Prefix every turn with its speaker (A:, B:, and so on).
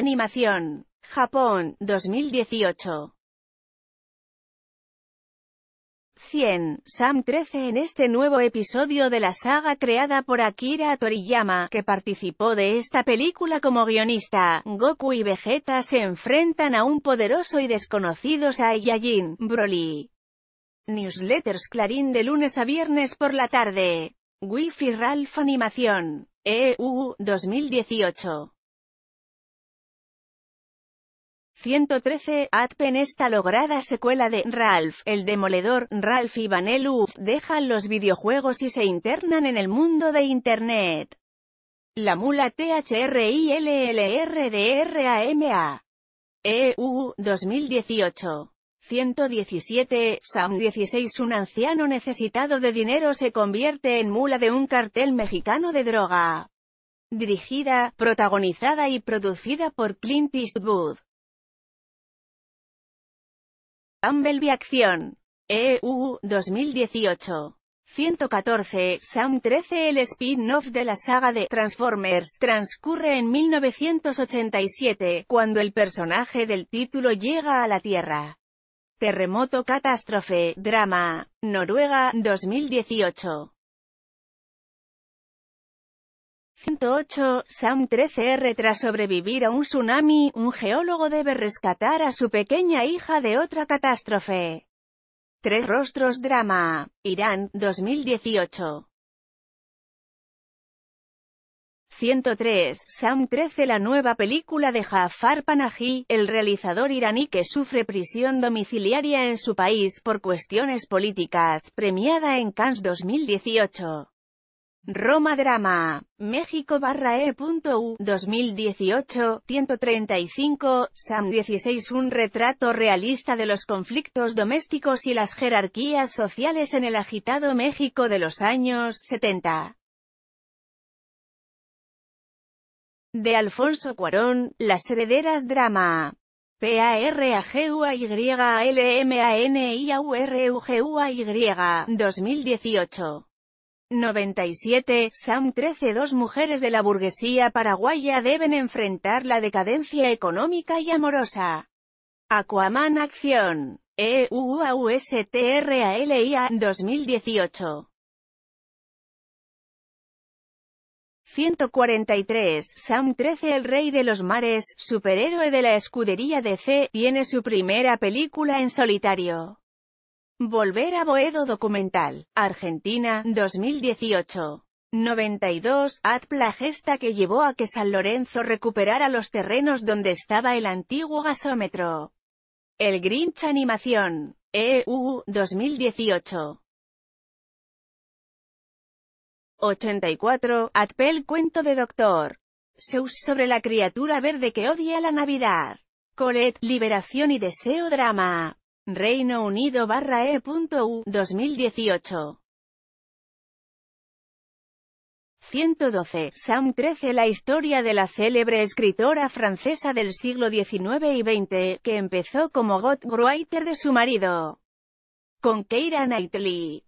A: Animación. Japón, 2018. 100. Sam 13 en este nuevo episodio de la saga creada por Akira Toriyama, que participó de esta película como guionista. Goku y Vegeta se enfrentan a un poderoso y desconocido Saiyajin, Broly. Newsletters Clarín de lunes a viernes por la tarde. Wifi Ralph Animación. EU 2018. 113, Adpen esta lograda secuela de Ralph, el demoledor, Ralph y Vanellus, dejan los videojuegos y se internan en el mundo de Internet. La mula THRILLRDRAMA. EU, 2018. 117, Sam 16 Un anciano necesitado de dinero se convierte en mula de un cartel mexicano de droga. Dirigida, protagonizada y producida por Clint Eastwood. Bumblebee Acción. EU, 2018. 114, Sam 13 El spin-off de la saga de Transformers transcurre en 1987, cuando el personaje del título llega a la Tierra. Terremoto Catástrofe, Drama, Noruega, 2018. 108. Sam 13R Tras sobrevivir a un tsunami, un geólogo debe rescatar a su pequeña hija de otra catástrofe. Tres Rostros Drama. Irán, 2018. 103. Sam 13 La nueva película de Jafar Panahi, el realizador iraní que sufre prisión domiciliaria en su país por cuestiones políticas, premiada en Cannes 2018. Roma Drama, México barra E.U, 2018, 135, SAM 16 Un retrato realista de los conflictos domésticos y las jerarquías sociales en el agitado México de los años 70. De Alfonso Cuarón, Las herederas drama. p a r g a y l m a n i u r u g a y 2018. 97, Sam 13 Dos mujeres de la burguesía paraguaya deben enfrentar la decadencia económica y amorosa. Aquaman Acción. e u a u s t r a l i a 2018. 143, Sam 13 El Rey de los Mares, superhéroe de la escudería DC, tiene su primera película en solitario. Volver a Boedo documental, Argentina, 2018. 92. at Plagesta que llevó a que San Lorenzo recuperara los terrenos donde estaba el antiguo gasómetro. El Grinch Animación. EU, 2018. 84. Atpel Cuento de Doctor. Zeus sobre la criatura verde que odia la Navidad. Colet Liberación y Deseo Drama. Reino Unido barra e.u. 2018. 112. Sam 13 La historia de la célebre escritora francesa del siglo XIX y XX, que empezó como writer de su marido, con Keira Knightley.